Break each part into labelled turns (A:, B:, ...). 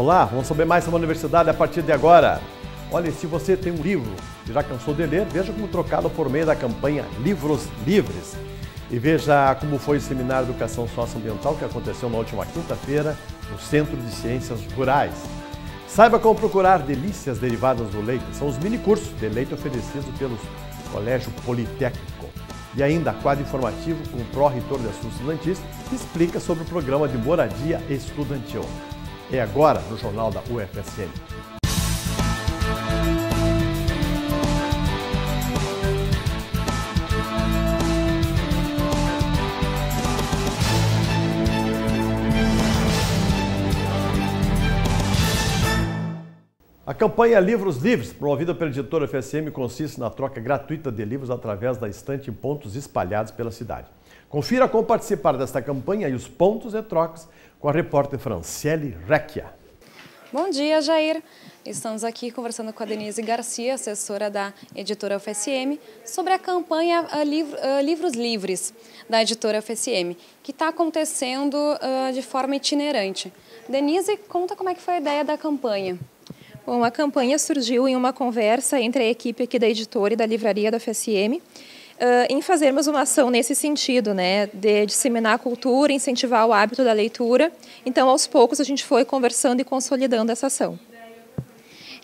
A: Olá, vamos saber mais sobre a universidade a partir de agora. Olha, se você tem um livro e já cansou de ler, veja como trocado por meio da campanha Livros Livres. E veja como foi o seminário de educação socioambiental que aconteceu na última quinta-feira no Centro de Ciências Rurais. Saiba como procurar delícias derivadas do leite. São os mini cursos de leite oferecidos pelo Colégio Politécnico. E ainda quadro informativo com o pró-reitor de assuntos estudantis que explica sobre o programa de moradia estudantil. É agora no Jornal da UFSM. A campanha Livros Livres, promovida pela editora FSM, consiste na troca gratuita de livros através da estante em pontos espalhados pela cidade. Confira como participar desta campanha e os pontos e trocas com a repórter Franciele Recchia.
B: Bom dia, Jair. Estamos aqui conversando com a Denise Garcia, assessora da editora UFSM, sobre a campanha ah, ah, Livros Livres da editora UFSM, que está acontecendo ah, de forma itinerante. Denise, conta como é que foi a ideia da campanha. Bom, a campanha surgiu em uma conversa entre a equipe aqui da editora e da livraria da UFSM, em fazermos uma ação nesse sentido, né, de disseminar a cultura, incentivar o hábito da leitura. Então, aos poucos, a gente foi conversando e consolidando essa ação.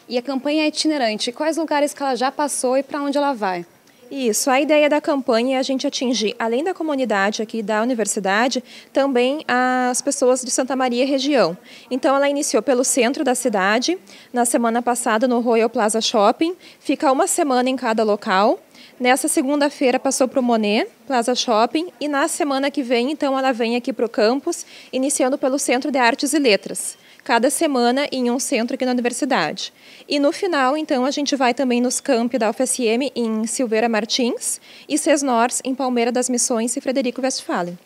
B: E a campanha é itinerante. Quais lugares que ela já passou e para onde ela vai? Isso, a ideia da campanha é a gente atingir, além da comunidade aqui da universidade, também as pessoas de Santa Maria região. Então, ela iniciou pelo centro da cidade, na semana passada no Royal Plaza Shopping, fica uma semana em cada local. Nessa segunda-feira passou para o Monet, Plaza Shopping, e na semana que vem, então, ela vem aqui para o campus, iniciando pelo Centro de Artes e Letras cada semana em um centro aqui na universidade. E no final, então, a gente vai também nos campi da UFSM em Silveira Martins e Cesnors em Palmeira das Missões e Frederico Westphalen.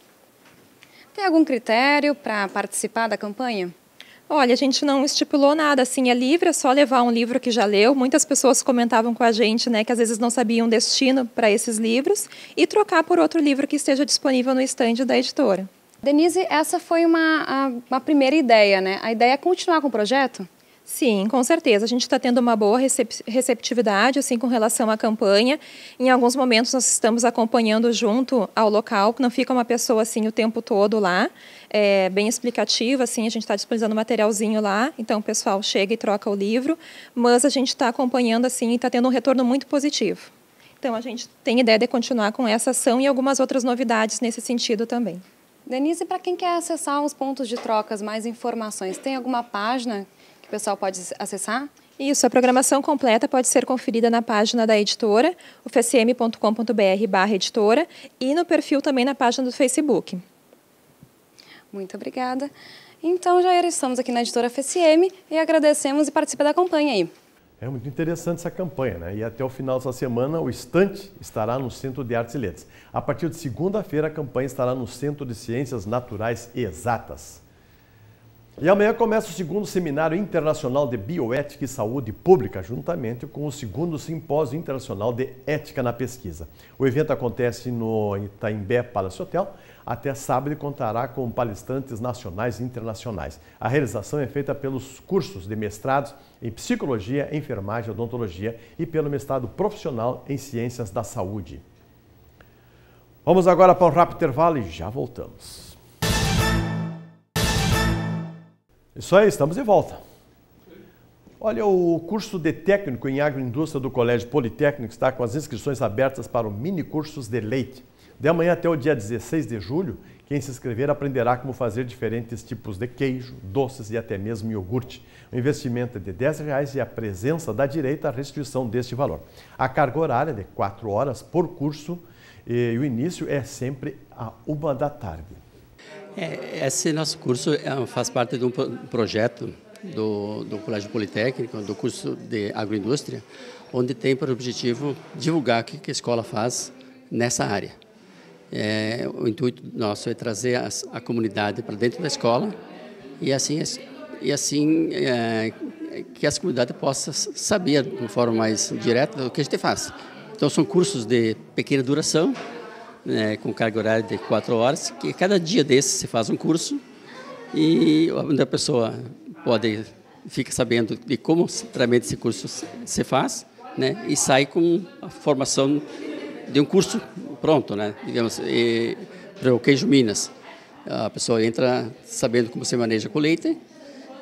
B: Tem algum critério para participar da campanha? Olha, a gente não estipulou nada, assim, é livre, é só levar um livro que já leu. Muitas pessoas comentavam com a gente, né, que às vezes não sabiam destino para esses livros e trocar por outro livro que esteja disponível no estande da editora. Denise, essa foi uma, uma primeira ideia, né? A ideia é continuar com o projeto? Sim, com certeza. A gente está tendo uma boa receptividade assim com relação à campanha. Em alguns momentos nós estamos acompanhando junto ao local, não fica uma pessoa assim o tempo todo lá. É bem explicativa, assim, a gente está disponibilizando materialzinho lá, então o pessoal chega e troca o livro, mas a gente está acompanhando assim e está tendo um retorno muito positivo. Então a gente tem ideia de continuar com essa ação e algumas outras novidades nesse sentido também. Denise, para quem quer acessar os pontos de trocas, mais informações, tem alguma página que o pessoal pode acessar? Isso, a programação completa pode ser conferida na página da editora, ufcm.com.br barra editora, e no perfil também na página do Facebook. Muito obrigada. Então, já estamos aqui na editora FSM e agradecemos e participa da campanha aí.
A: É muito interessante essa campanha, né? E até o final dessa semana, o estante estará no Centro de Artes e Letras. A partir de segunda-feira, a campanha estará no Centro de Ciências Naturais Exatas. E amanhã começa o segundo Seminário Internacional de Bioética e Saúde Pública, juntamente com o segundo Simpósio Internacional de Ética na Pesquisa. O evento acontece no Itaimbé Palace Hotel até sábado contará com palestrantes nacionais e internacionais. A realização é feita pelos cursos de mestrados em Psicologia, Enfermagem, Odontologia e pelo mestrado profissional em Ciências da Saúde. Vamos agora para um rápido intervalo e já voltamos. É isso aí, estamos de volta. Olha, o curso de técnico em agroindústria do Colégio Politécnico está com as inscrições abertas para o mini cursos de leite. De amanhã até o dia 16 de julho, quem se inscrever aprenderá como fazer diferentes tipos de queijo, doces e até mesmo iogurte. O investimento é de R$ reais e a presença da direita à restituição deste valor. A carga horária é de 4 horas por curso e o início é sempre a 1 da tarde.
C: É, esse nosso curso é faz parte de um projeto do, do Colégio Politécnico, do curso de agroindústria, onde tem por objetivo divulgar o que a escola faz nessa área. É, o intuito nosso é trazer a, a comunidade para dentro da escola e assim, e assim é, que as comunidades possam saber de uma forma mais direta o que a gente faz. Então são cursos de pequena duração, né, com carga horária de quatro horas, que cada dia desse se faz um curso e a pessoa pode fica sabendo de como realmente esse curso se faz, né, e sai com a formação de um curso pronto, né, digamos, e, para o queijo Minas. A pessoa entra sabendo como se maneja a coleta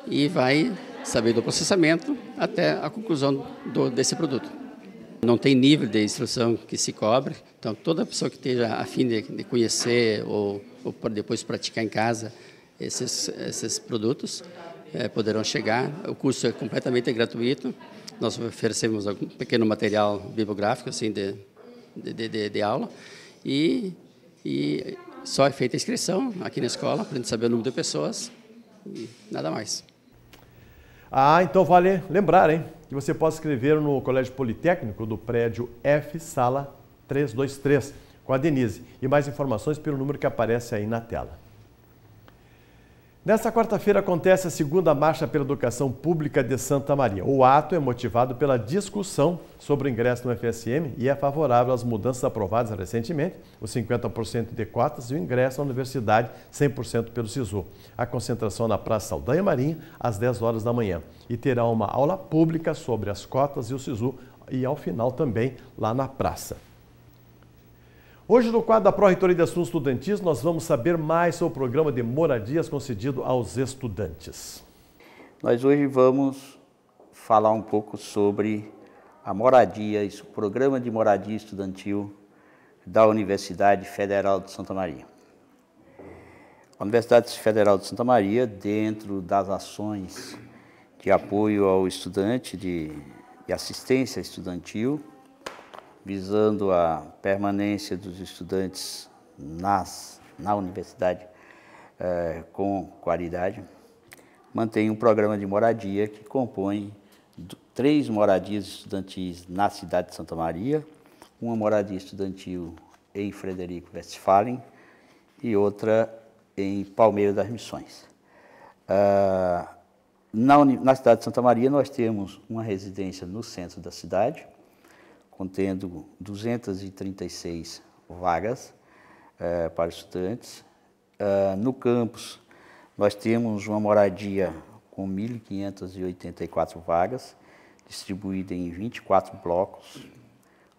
C: e vai sabendo o processamento até a conclusão do, desse produto. Não tem nível de instrução que se cobre, então toda pessoa que esteja a fim de, de conhecer ou, ou depois praticar em casa esses, esses produtos é, poderão chegar. O curso é completamente gratuito. Nós oferecemos um pequeno material bibliográfico assim de, de, de, de aula e, e só é
A: feita a inscrição aqui na escola para a gente saber o número de pessoas e nada mais. Ah, então vale lembrar, hein? e você pode escrever no Colégio Politécnico do prédio F, sala 323, com a Denise. E mais informações pelo número que aparece aí na tela. Nesta quarta-feira acontece a segunda Marcha pela Educação Pública de Santa Maria. O ato é motivado pela discussão sobre o ingresso no FSM e é favorável às mudanças aprovadas recentemente, os 50% de cotas e o ingresso à universidade 100% pelo SISU. A concentração na Praça Aldanha Marinha às 10 horas da manhã e terá uma aula pública sobre as cotas e o SISU e ao final também lá na praça. Hoje, no quadro da Pró-Reitoria de Assuntos Estudantis, nós vamos saber mais sobre o programa de moradias concedido aos estudantes.
D: Nós hoje vamos falar um pouco sobre a moradia, o programa de moradia estudantil da Universidade Federal de Santa Maria. A Universidade Federal de Santa Maria, dentro das ações de apoio ao estudante, de, de assistência estudantil, visando a permanência dos estudantes nas, na universidade eh, com qualidade, mantém um programa de moradia que compõe três moradias estudantis na cidade de Santa Maria, uma moradia estudantil em Frederico Westphalen e outra em Palmeira das Missões. Ah, na, na cidade de Santa Maria, nós temos uma residência no centro da cidade, contendo 236 vagas eh, para estudantes. Eh, no campus, nós temos uma moradia com 1.584 vagas, distribuída em 24 blocos,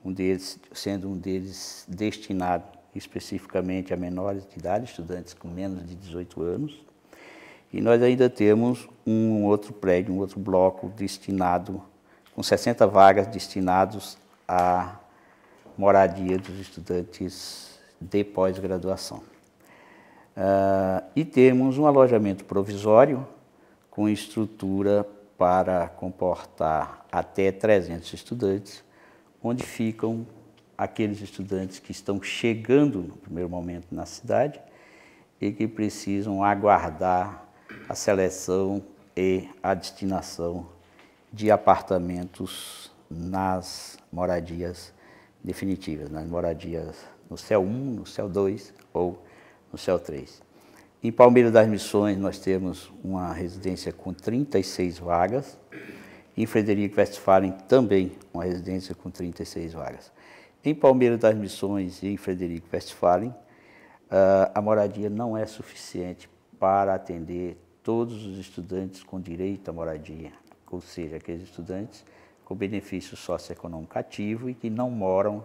D: um deles, sendo um deles destinado especificamente a menores de idade, estudantes com menos de 18 anos. E nós ainda temos um outro prédio, um outro bloco destinado, com 60 vagas destinados a moradia dos estudantes de pós-graduação. Uh, e temos um alojamento provisório com estrutura para comportar até 300 estudantes, onde ficam aqueles estudantes que estão chegando no primeiro momento na cidade e que precisam aguardar a seleção e a destinação de apartamentos nas moradias definitivas, nas moradias no céu 1, no céu 2 ou no céu 3. Em Palmeiras das Missões nós temos uma residência com 36 vagas. Em Frederico Westphalen também uma residência com 36 vagas. Em Palmeiras das Missões e em Frederico Westphalen, ah, a moradia não é suficiente para atender todos os estudantes com direito à moradia, ou seja, aqueles estudantes com benefício socioeconômico ativo e que não moram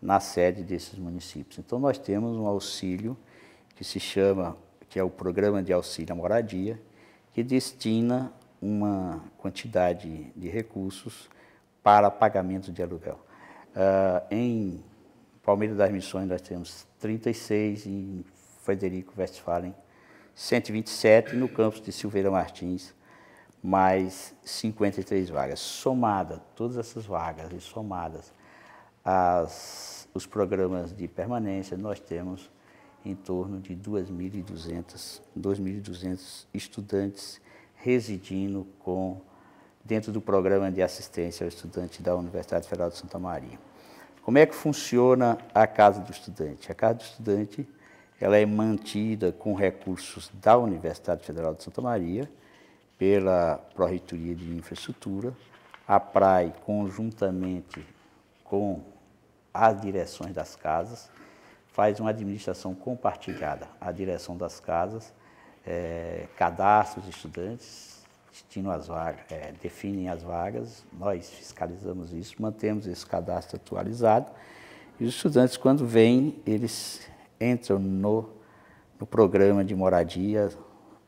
D: na sede desses municípios. Então nós temos um auxílio que se chama, que é o Programa de Auxílio à Moradia, que destina uma quantidade de recursos para pagamento de aluguel. Uh, em Palmeiras das Missões nós temos 36, em Frederico Westphalen 127, no campus de Silveira Martins mais 53 vagas. Somada todas essas vagas e somadas as, os programas de permanência, nós temos em torno de 2.200 estudantes residindo com dentro do programa de assistência ao estudante da Universidade Federal de Santa Maria. Como é que funciona a Casa do Estudante? A Casa do Estudante ela é mantida com recursos da Universidade Federal de Santa Maria, pela Pró-Reitoria de Infraestrutura, a PRAE, conjuntamente com as direções das casas, faz uma administração compartilhada. A direção das casas é, cadastra os estudantes, as vagas, é, definem as vagas, nós fiscalizamos isso, mantemos esse cadastro atualizado. E os estudantes, quando vêm, eles entram no, no programa de moradia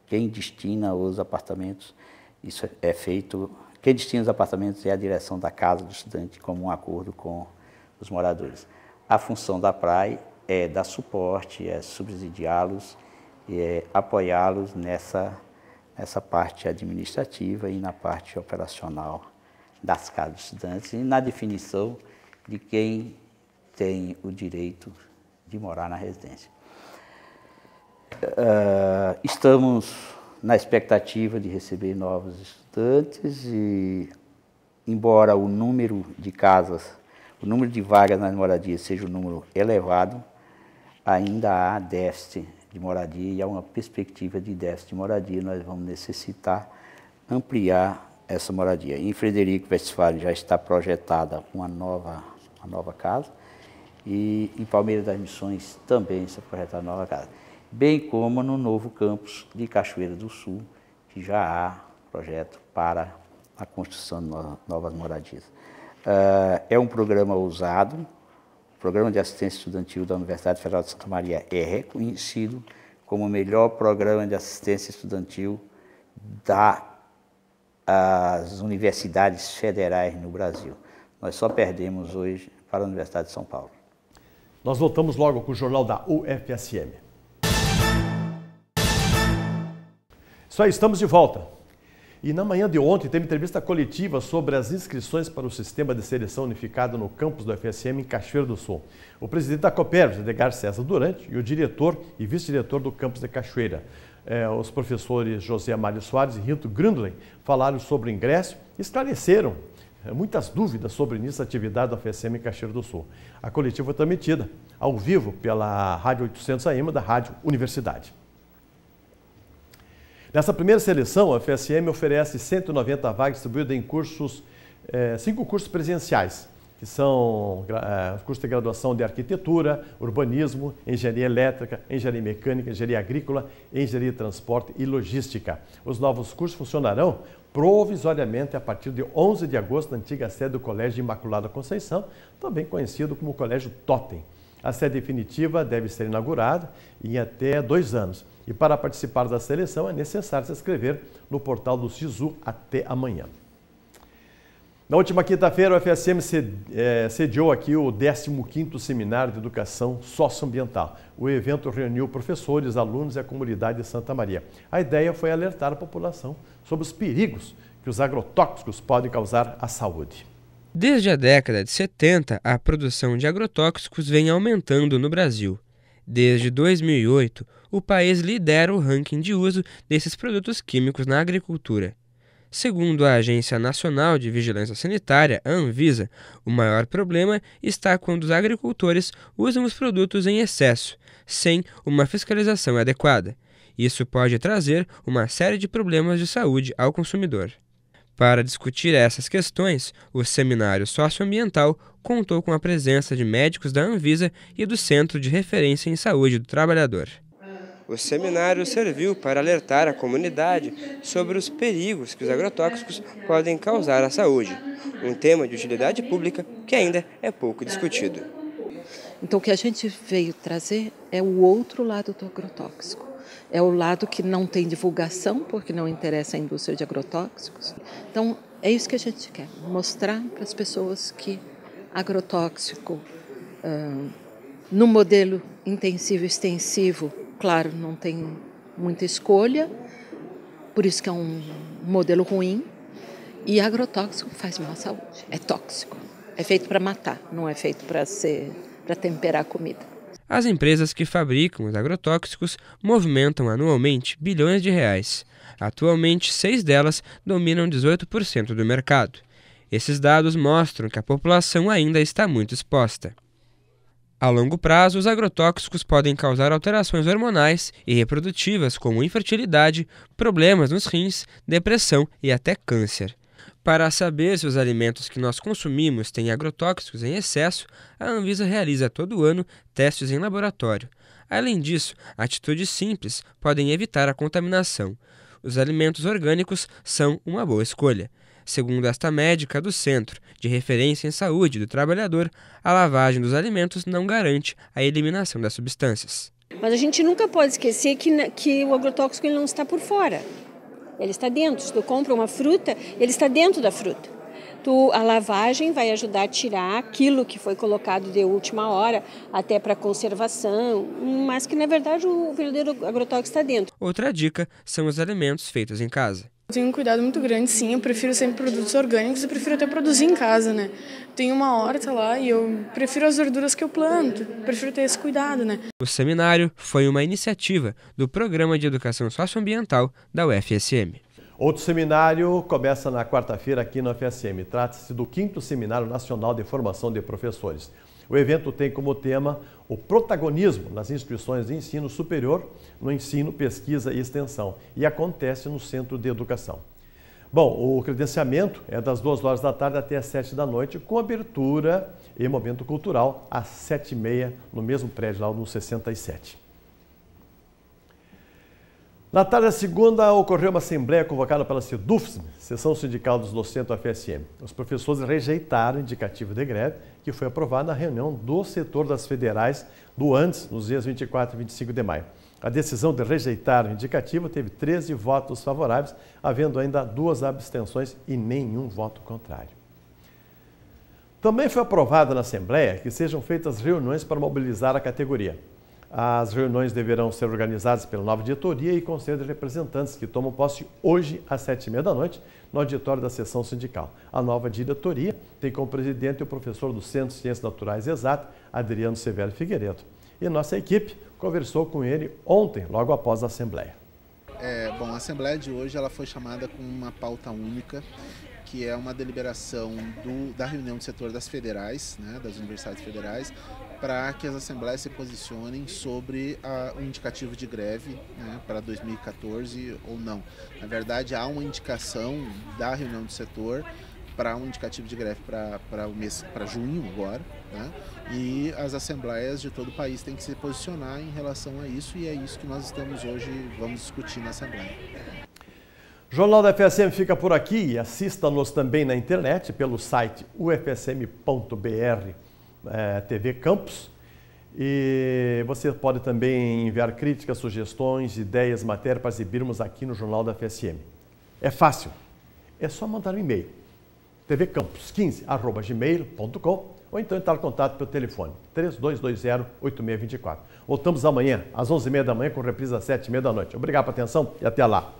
D: quem destina os apartamentos, isso é feito. Quem destina os apartamentos é a direção da casa do estudante, como um acordo com os moradores. A função da PRAE é dar suporte, é subsidiá-los, é apoiá-los nessa, nessa parte administrativa e na parte operacional das casas dos estudantes e na definição de quem tem o direito de morar na residência. Uh, estamos na expectativa de receber novos estudantes e, embora o número de casas, o número de vagas nas moradias seja um número elevado, ainda há déficit de moradia e há uma perspectiva de déficit de moradia. Nós vamos necessitar ampliar essa moradia. Em Frederico Westphalen já está projetada uma nova, uma nova casa e em Palmeiras das Missões também está projetada uma nova casa bem como no novo campus de Cachoeira do Sul, que já há projeto para a construção de novas moradias. Eh, é um programa ousado, o Programa de Assistência Estudantil da Universidade Federal de Santa Maria é reconhecido como o melhor programa de assistência estudantil das universidades federais no Brasil. Nós só perdemos hoje
A: para a Universidade de São Paulo. Nós voltamos logo com o Jornal da UFSM. Isso aí, estamos de volta. E na manhã de ontem teve entrevista coletiva sobre as inscrições para o sistema de seleção unificado no campus do FSM em Cachoeira do Sul. O presidente da Copérvia, Edgar César Durante, e o diretor e vice-diretor do campus de Cachoeira, eh, os professores José Amário Soares e Rinto Grundlen, falaram sobre o ingresso e esclareceram eh, muitas dúvidas sobre a atividade do FSM em Cachoeira do Sul. A coletiva foi transmitida ao vivo pela Rádio 800 AM da Rádio Universidade. Nessa primeira seleção, a FSM oferece 190 vagas distribuídas em cursos, eh, cinco cursos presenciais, que são eh, cursos de graduação de arquitetura, urbanismo, engenharia elétrica, engenharia mecânica, engenharia agrícola, engenharia de transporte e logística. Os novos cursos funcionarão provisoriamente a partir de 11 de agosto na antiga sede do Colégio Imaculada Conceição, também conhecido como Colégio Totem. A sede definitiva deve ser inaugurada em até dois anos. E para participar da seleção é necessário se inscrever no portal do SISU até amanhã. Na última quinta-feira, o FSM eh, sediou aqui o 15º Seminário de Educação Socioambiental. O evento reuniu professores, alunos e a comunidade de Santa Maria. A ideia foi alertar a população sobre os perigos que os agrotóxicos podem causar à saúde.
E: Desde a década de 70, a produção de agrotóxicos vem aumentando no Brasil. Desde 2008, o país lidera o ranking de uso desses produtos químicos na agricultura. Segundo a Agência Nacional de Vigilância Sanitária, a Anvisa, o maior problema está quando os agricultores usam os produtos em excesso, sem uma fiscalização adequada. Isso pode trazer uma série de problemas de saúde ao consumidor. Para discutir essas questões, o seminário socioambiental contou com a presença de médicos da Anvisa e do Centro de Referência em Saúde do Trabalhador. O seminário serviu para alertar a comunidade sobre os perigos que os agrotóxicos podem causar à saúde, um tema de utilidade pública que ainda é pouco discutido.
B: Então, o que a gente veio trazer é o outro lado do agrotóxico é o lado que não tem divulgação, porque não interessa a indústria de agrotóxicos. Então, é isso que a gente quer: mostrar para as pessoas que agrotóxico, ah, no modelo intensivo-extensivo, claro, não tem muita escolha, por isso que é um modelo ruim. E agrotóxico faz mal à saúde, é tóxico, é feito para matar, não é feito para ser para temperar a comida.
E: As empresas que fabricam os agrotóxicos movimentam anualmente bilhões de reais. Atualmente, seis delas dominam 18% do mercado. Esses dados mostram que a população ainda está muito exposta. A longo prazo, os agrotóxicos podem causar alterações hormonais e reprodutivas, como infertilidade, problemas nos rins, depressão e até câncer. Para saber se os alimentos que nós consumimos têm agrotóxicos em excesso, a Anvisa realiza todo ano testes em laboratório. Além disso, atitudes simples podem evitar a contaminação. Os alimentos orgânicos são uma boa escolha. Segundo esta médica do Centro de Referência em Saúde do Trabalhador, a lavagem dos alimentos não garante a eliminação das substâncias.
B: Mas a gente nunca pode esquecer que, né, que o agrotóxico ele não está por fora. Ele está dentro. Se tu compra uma fruta, ele está dentro da fruta. Tu, a lavagem vai ajudar a tirar aquilo que foi colocado de última hora, até para conservação, mas que na verdade o verdadeiro agrotóxico está dentro.
E: Outra dica são os alimentos feitos em casa.
B: Eu tenho um cuidado muito grande, sim.
C: Eu prefiro sempre produtos orgânicos e prefiro até produzir em casa, né? Tenho uma horta lá e eu prefiro as verduras que eu planto. Prefiro ter esse cuidado, né?
E: O seminário foi uma iniciativa
A: do Programa de Educação Socioambiental da UFSM. Outro seminário começa na quarta-feira aqui na UFSM. Trata-se do quinto Seminário Nacional de Formação de Professores. O evento tem como tema o protagonismo nas instituições de ensino superior, no ensino, pesquisa e extensão, e acontece no Centro de Educação. Bom, o credenciamento é das 2 horas da tarde até as 7 da noite, com abertura e momento cultural às 7h30, no mesmo prédio, lá no 67. Na tarde da segunda, ocorreu uma assembleia convocada pela SEDUFSM, Sessão Sindical dos Docentes da FSM. Os professores rejeitaram o indicativo de greve que foi aprovada na reunião do setor das federais do antes, nos dias 24 e 25 de maio. A decisão de rejeitar o indicativo teve 13 votos favoráveis, havendo ainda duas abstenções e nenhum voto contrário. Também foi aprovada na Assembleia que sejam feitas reuniões para mobilizar a categoria. As reuniões deverão ser organizadas pela nova diretoria e conselho de representantes, que tomam posse hoje às sete e meia da noite no auditório da sessão sindical. A nova diretoria tem como presidente o professor do Centro de Ciências Naturais Exato, Adriano Severo Figueiredo. E nossa equipe conversou com ele ontem, logo após a Assembleia.
B: É, bom, a Assembleia de hoje ela foi chamada com uma pauta única que é uma deliberação do, da reunião do setor das federais, né, das universidades federais, para que as assembleias se posicionem sobre a, o indicativo de greve né, para 2014 ou não. Na verdade, há uma indicação da reunião do setor para um indicativo de greve para o mês para junho agora, né? E as assembleias de todo o país têm que se posicionar em relação a isso e é isso que nós estamos hoje vamos discutir na assembleia.
A: Jornal da FSM fica por aqui e assista-nos também na internet pelo site ufsm.br é, TV Campos. E você pode também enviar críticas, sugestões, ideias, matéria para exibirmos aqui no Jornal da FSM. É fácil, é só mandar um e-mail tvcampos15@gmail.com ou então entrar em contato pelo telefone 3220-8624. Voltamos amanhã às 11h30 da manhã com reprisa às 7h30 da noite. Obrigado pela atenção e até lá.